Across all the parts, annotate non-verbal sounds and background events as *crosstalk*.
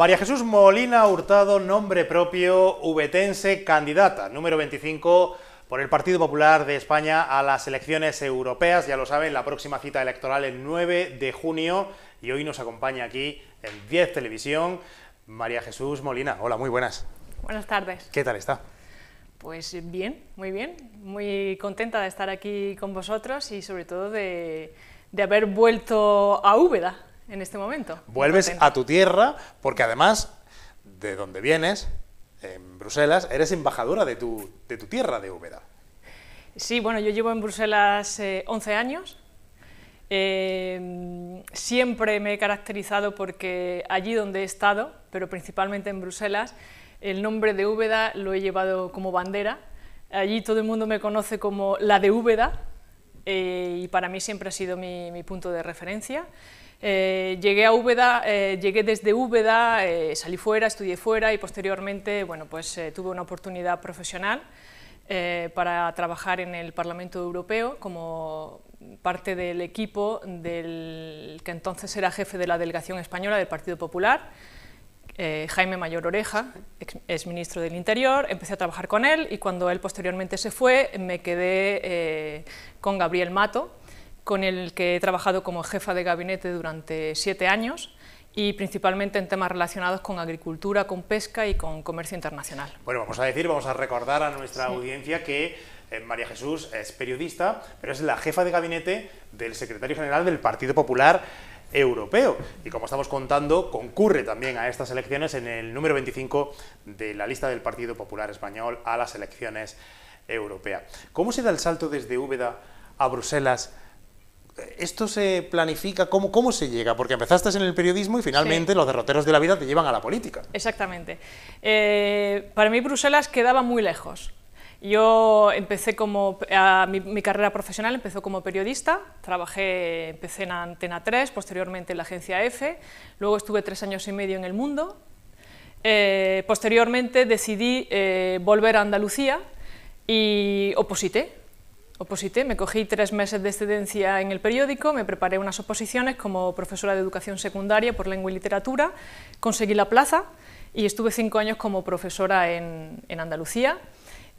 María Jesús Molina Hurtado, nombre propio, ubetense, candidata número 25 por el Partido Popular de España a las elecciones europeas. Ya lo saben, la próxima cita electoral el 9 de junio y hoy nos acompaña aquí en 10 Televisión María Jesús Molina. Hola, muy buenas. Buenas tardes. ¿Qué tal está? Pues bien, muy bien, muy contenta de estar aquí con vosotros y sobre todo de, de haber vuelto a Úbeda en este momento. Vuelves a tu tierra porque además de donde vienes, en Bruselas, eres embajadora de tu, tierra de Úbeda. Sí, bueno, yo llevo en Bruselas 11 eh, años. Em, siempre me he caracterizado porque allí donde he estado, pero principalmente en Bruselas, el nombre de Úbeda lo he llevado como bandera. Allí todo el mundo me conoce como la de Úbeda eh, y para mí siempre ha sido mi punto de referencia. Eh, llegué a eh, llegué desde Úbeda, eh, salí fuera, estudié fuera y posteriormente bueno, pues, tuve una oportunidad profesional para trabajar en el Parlamento Europeo como parte del equipo del que entonces era jefe de la delegación española del Partido Popular, Jaime Mayor Oreja, ex, ministro del Interior, empecé a trabajar con él y cuando él posteriormente se fue me quedé con Gabriel Mato, con el que he trabajado como jefa de gabinete durante siete años y principalmente en temas relacionados con agricultura, con pesca y con comercio internacional. Bueno, vamos a decir, vamos a recordar a nuestra audiencia que eh, María Jesús es periodista, pero es la jefa de gabinete del secretario general del Partido Popular Europeo. Y como estamos contando, concurre también a estas elecciones en el número 25 de la lista del Partido Popular Español a las elecciones europeas. ¿Cómo se da el salto desde Úbeda a Bruselas? ¿Esto se planifica? ¿Cómo, se llega? Porque empezaste en el periodismo y finalmente los derroteros de la vida te llevan a la política. Exactamente. Eh, para mí Bruselas quedaba muy lejos. Yo empecé como, a, mi, carrera profesional empezó como periodista, trabajé, empecé en Antena 3, posteriormente en la agencia EFE, luego estuve tres años y medio en El Mundo, eh, posteriormente decidí eh, volver a Andalucía y oposité Oposité, pues me cogí tres meses de excedencia en el periódico, me preparé unas oposiciones como profesora de educación secundaria por lengua y literatura, conseguí la plaza y estuve cinco años como profesora en, en Andalucía.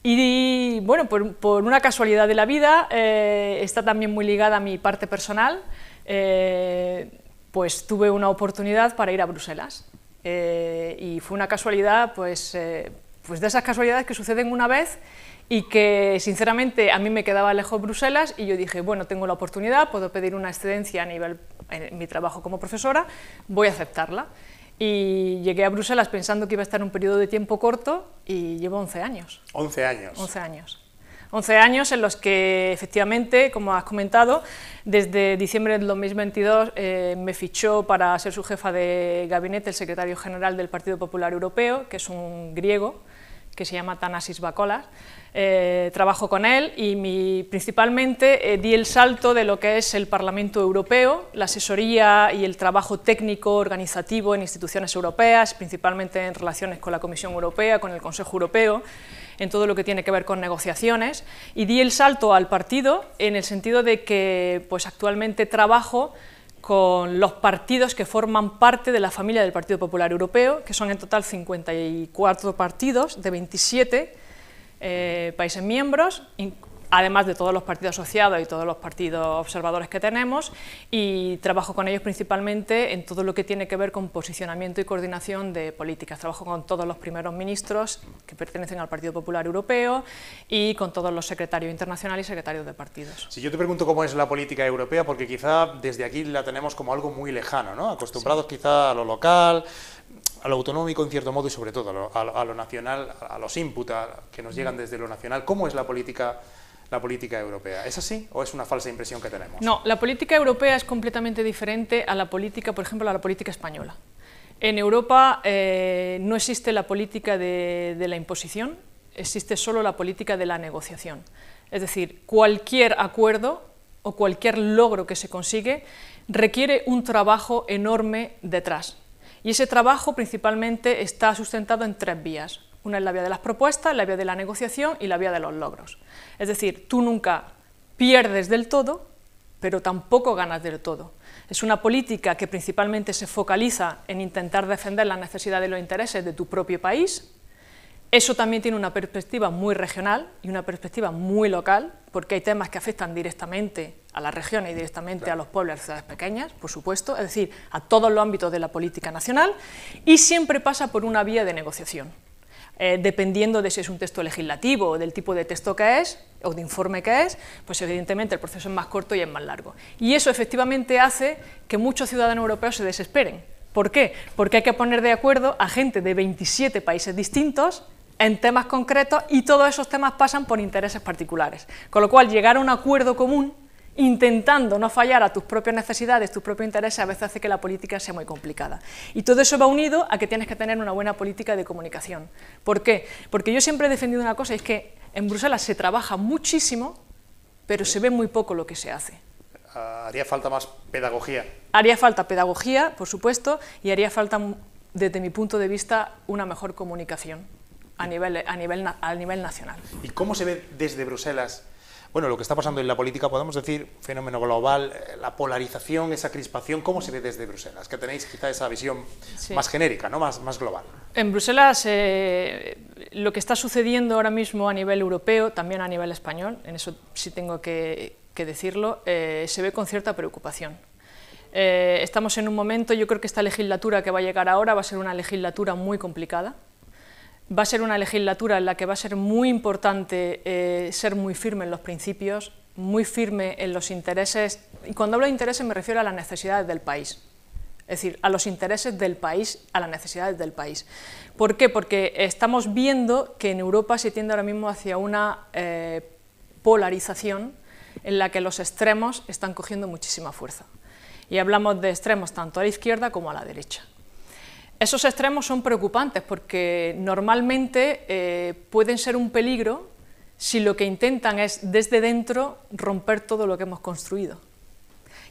Y bueno, por, por, una casualidad de la vida, eh, está también muy ligada a mi parte personal, eh, pues tuve una oportunidad para ir a Bruselas. Eh, y fue una casualidad, pues, pues de esas casualidades que suceden una vez y que sinceramente a mí me quedaba lejos Bruselas y yo dije, bueno, tengo la oportunidad, puedo pedir una excedencia a nivel en mi trabajo como profesora, voy a aceptarla. Y llegué a Bruselas pensando que iba a estar un periodo de tiempo corto y llevo 11 años. 11 años. 11 años. 11 años en los que efectivamente, como has comentado, desde diciembre del 2022 eh, me fichó para ser su jefa de gabinete el secretario general del Partido Popular Europeo, que es un griego, que se llama Tanasis Bacolas. Eh, trabajo con él y mi, principalmente eh, di el salto de lo que es el Parlamento Europeo, la asesoría y el trabajo técnico organizativo en instituciones europeas, principalmente en relaciones con la Comisión Europea, con el Consejo Europeo, en todo lo que tiene que ver con negociaciones, y di el salto al partido en el sentido de que pues, actualmente trabajo con los partidos que forman parte de la familia del Partido Popular Europeo, que son en total 54 partidos de 27 eh, países miembros, además de todos los partidos asociados y todos los partidos observadores que tenemos, y trabajo con ellos principalmente en todo lo que tiene que ver con posicionamiento y coordinación de políticas. Trabajo con todos los primeros ministros que pertenecen al Partido Popular Europeo y con todos los secretarios internacionales y secretarios de partidos. Si yo te pregunto cómo es la política europea, porque quizá desde aquí la tenemos como algo muy lejano, ¿no? acostumbrados quizá a lo local, a lo autonómico en cierto modo y sobre todo a lo, nacional, a los inputs que nos llegan desde lo nacional. ¿Cómo es la política la política europea. ¿Es así o es una falsa impresión que tenemos? No, la política europea es completamente diferente a la política, por ejemplo, a la política española. En Europa eh, no existe la política de, de la imposición, existe solo la política de la negociación. Es decir, cualquier acuerdo o cualquier logro que se consigue requiere un trabajo enorme detrás. Y ese trabajo principalmente está sustentado en tres vías. Una es la vía de las propuestas, la vía de la negociación y la vía de los logros. Es decir, tú nunca pierdes del todo, pero tampoco ganas del todo. Es una política que principalmente se focaliza en intentar defender las necesidades y los intereses de tu propio país. Eso también tiene una perspectiva muy regional y una perspectiva muy local, porque hay temas que afectan directamente a las regiones y directamente a los pueblos y a las ciudades pequeñas, por supuesto, es decir, a todos los ámbitos de la política nacional, y siempre pasa por una vía de negociación. Eh, dependiendo de si es un texto legislativo, o del tipo de texto que es, o de informe que es, pues evidentemente el proceso es más corto y es más largo. Y eso efectivamente hace que muchos ciudadanos europeos se desesperen. ¿Por qué? Porque hay que poner de acuerdo a gente de 27 países distintos en temas concretos y todos esos temas pasan por intereses particulares. Con lo cual, llegar a un acuerdo común intentando no fallar a tus propias necesidades, tus propios intereses, a veces hace que la política sea muy complicada. Y todo eso va unido a que tienes que tener una buena política de comunicación. ¿Por qué? Porque yo siempre he defendido una cosa, es que en Bruselas se trabaja muchísimo, pero se ve muy poco lo que se hace. Ah, haría falta más pedagogía. Haría falta pedagogía, por supuesto, y haría falta, desde mi punto de vista, una mejor comunicación a nivel, a nivel nacional. ¿Y cómo se ve desde Bruselas bueno, lo que está pasando en la política, podemos decir, fenómeno global, eh, la polarización, esa crispación, ¿cómo se ve desde Bruselas? Que tenéis quizá esa visión más genérica, ¿no? más, global. En Bruselas, eh, lo que está sucediendo ahora mismo a nivel europeo, también a nivel español, en eso sí tengo que, decirlo, eh, se ve con cierta preocupación. estamos en un momento, yo creo que esta legislatura que va a llegar ahora va a ser una legislatura muy complicada, Va a ser una legislatura en la que va a ser muy importante eh, ser muy firme en los principios, muy firme en los intereses, y cuando hablo de intereses me refiero a las necesidades del país, es decir, a los intereses del país, a las necesidades del país. ¿Por qué? Porque estamos viendo que en Europa se tiende ahora mismo hacia una eh, polarización en la que los extremos están cogiendo muchísima fuerza. Y hablamos de extremos tanto a la izquierda como a la derecha. Esos extremos son preocupantes porque normalmente eh, pueden ser un peligro si lo que intentan es desde dentro romper todo lo que hemos construido.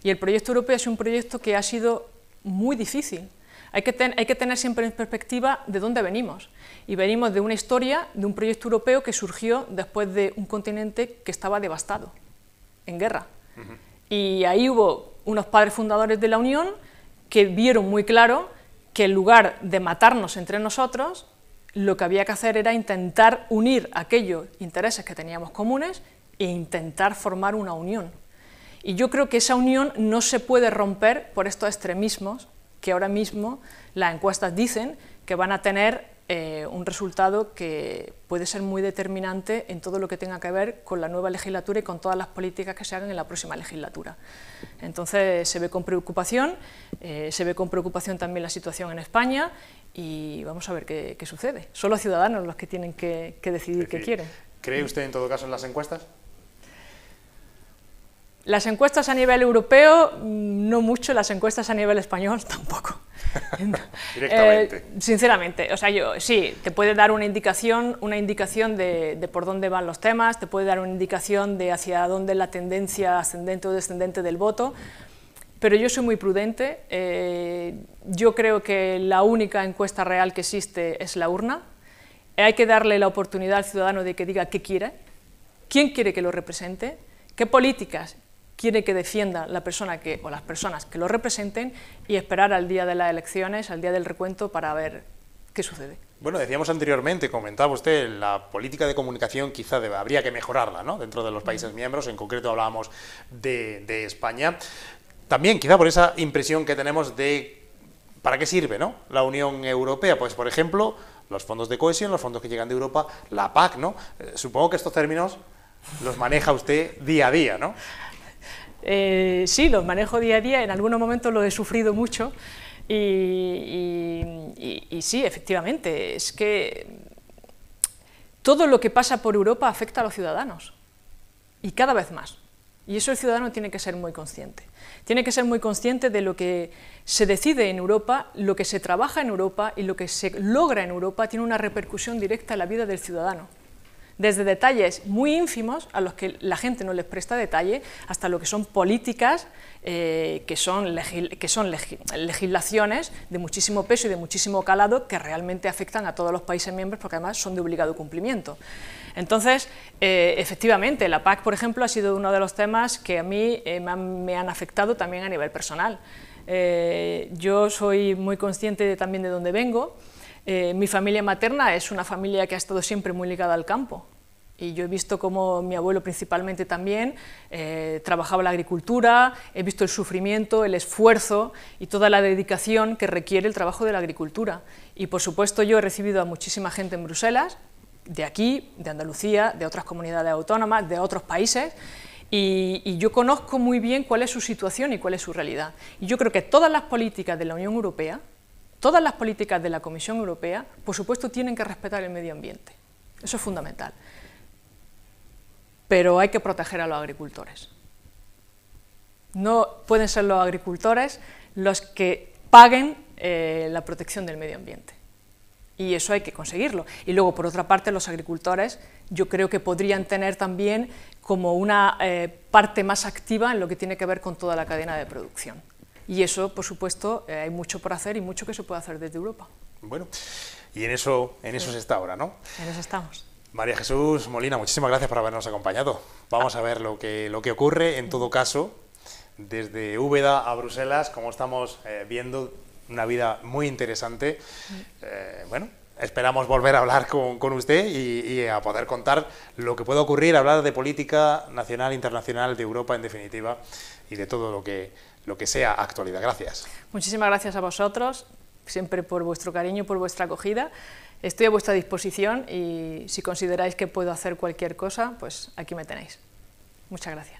Y el proyecto europeo es un proyecto que ha sido muy difícil. Hay que, tener siempre en perspectiva de dónde venimos. Y venimos de una historia, de un proyecto europeo que surgió después de un continente que estaba devastado, en guerra. Y ahí hubo unos padres fundadores de la Unión que vieron muy claro que en lugar de matarnos entre nosotros, lo que había que hacer era intentar unir aquellos intereses que teníamos comunes e intentar formar una unión. Y yo creo que esa unión no se puede romper por estos extremismos que ahora mismo las encuestas dicen que van a tener eh, un resultado que puede ser muy determinante en todo lo que tenga que ver con la nueva legislatura y con todas las políticas que se hagan en la próxima legislatura. Entonces se ve con preocupación, eh, se ve con preocupación también la situación en España y vamos a ver qué, sucede. Son los ciudadanos los que tienen que, decidir qué quieren. ¿Cree usted en todo caso en las encuestas? Las encuestas a nivel europeo, mm, no mucho, las encuestas a nivel español *laughs* tampoco. *laughs* Directamente. Eh, sinceramente, o sea, yo sí, te puede dar una indicación, una indicación de, por dónde van los temas, te puede dar una indicación de hacia dónde la tendencia ascendente o descendente del voto, pero yo soy muy prudente. Eh, yo creo que la única encuesta real que existe es la urna. Hay que darle la oportunidad al ciudadano de que diga qué quiere, quién quiere que lo represente, qué políticas quiere que defienda la persona que, o las personas que lo representen y esperar al día de las elecciones, al día del recuento, para ver qué sucede. Bueno, decíamos anteriormente, comentaba usted, la política de comunicación quizá habría que mejorarla ¿no? dentro de los países miembros, en concreto hablábamos de, España. También quizá por esa impresión que tenemos de ¿Para qué sirve ¿no? la Unión Europea? Pues, por ejemplo, los fondos de cohesión, los fondos que llegan de Europa, la PAC, ¿no? Eh, supongo que estos términos los maneja usted día a día, ¿no? Eh, sí, los manejo día a día, en algunos momentos lo he sufrido mucho y, y, sí, efectivamente, es que todo lo que pasa por Europa afecta a los ciudadanos y cada vez más. Y eso el ciudadano tiene que ser muy consciente. Tiene que ser muy consciente de lo que se decide en Europa, lo que se trabaja en Europa y lo que se logra en Europa tiene una repercusión directa en la vida del ciudadano desde detalles muy ínfimos, a los que la gente no les presta detalle, hasta lo que son políticas, eh, que son, legislaciones de muchísimo peso y de muchísimo calado que realmente afectan a todos los países miembros porque además son de obligado cumplimiento. Entonces, eh, efectivamente, la PAC, por ejemplo, ha sido uno de los temas que a mí eh, me, han, afectado también a nivel personal. yo soy muy consciente también de dónde vengo. mi familia materna es una familia que ha estado siempre muy ligada al campo. Y yo he visto cómo mi abuelo principalmente también eh, trabajaba la agricultura, he visto el sufrimiento, el esfuerzo y toda la dedicación que requiere el trabajo de la agricultura. Y por supuesto yo he recibido a muchísima gente en Bruselas, de aquí, de Andalucía, de otras comunidades autónomas, de otros países, y, yo conozco muy bien cuál es su situación y cuál es su realidad. Y yo creo que todas las políticas de la Unión Europea, todas las políticas de la Comisión Europea, por supuesto tienen que respetar el medio ambiente. Eso es fundamental pero hay que proteger a los agricultores. No pueden ser los agricultores los que paguen eh, la protección del medio ambiente. Y eso hay que conseguirlo. Y luego, por otra parte, los agricultores yo creo que podrían tener también como una eh, parte más activa en lo que tiene que ver con toda la cadena de producción. Y eso, por supuesto, eh, hay mucho por hacer y mucho que se puede hacer desde Europa. Bueno, y en eso, en eso se está ahora, ¿no? En eso estamos. María Jesús Molina, muchísimas gracias por habernos acompañado. Vamos a ver lo que, lo que ocurre en todo caso desde Úbeda a Bruselas, como estamos eh, viendo, una vida muy interesante. Eh, bueno, esperamos volver a hablar con, usted y, a poder contar lo que puede ocurrir, hablar de política nacional, internacional, de Europa en definitiva y de todo lo que, lo que sea actualidad. Gracias. Muchísimas gracias a vosotros siempre por vuestro cariño, por vuestra acogida. Estoy a vuestra disposición y si consideráis que puedo hacer cualquier cosa, pues aquí me tenéis. Muchas gracias.